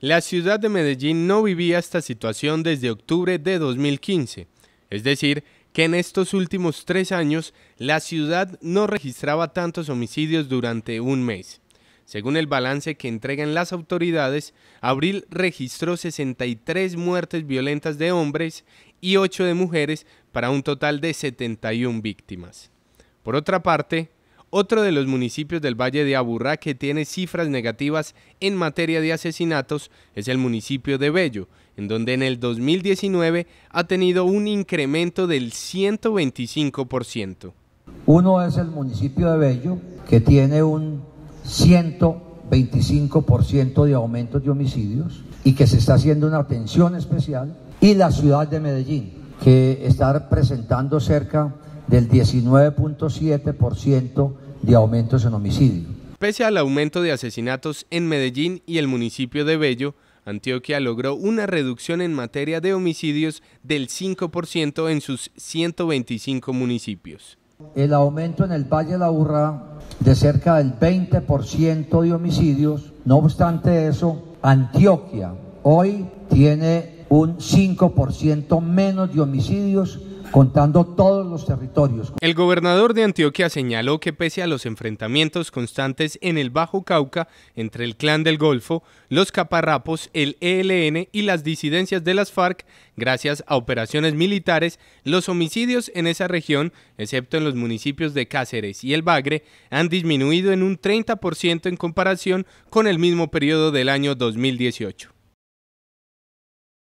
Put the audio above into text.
La ciudad de Medellín no vivía esta situación desde octubre de 2015, es decir, que en estos últimos tres años la ciudad no registraba tantos homicidios durante un mes. Según el balance que entregan las autoridades, abril registró 63 muertes violentas de hombres y 8 de mujeres para un total de 71 víctimas. Por otra parte, otro de los municipios del Valle de Aburrá que tiene cifras negativas en materia de asesinatos es el municipio de Bello, en donde en el 2019 ha tenido un incremento del 125%. Uno es el municipio de Bello, que tiene un 125% de aumentos de homicidios y que se está haciendo una atención especial, y la ciudad de Medellín, que está presentando cerca del 19.7% de aumentos en homicidios. Pese al aumento de asesinatos en Medellín y el municipio de Bello, Antioquia logró una reducción en materia de homicidios del 5% en sus 125 municipios. El aumento en el Valle de la Urra de cerca del 20% de homicidios, no obstante eso, Antioquia hoy tiene un 5% menos de homicidios contando todos los territorios. El gobernador de Antioquia señaló que pese a los enfrentamientos constantes en el Bajo Cauca entre el Clan del Golfo, los caparrapos, el ELN y las disidencias de las FARC, gracias a operaciones militares, los homicidios en esa región, excepto en los municipios de Cáceres y El Bagre, han disminuido en un 30% en comparación con el mismo periodo del año 2018.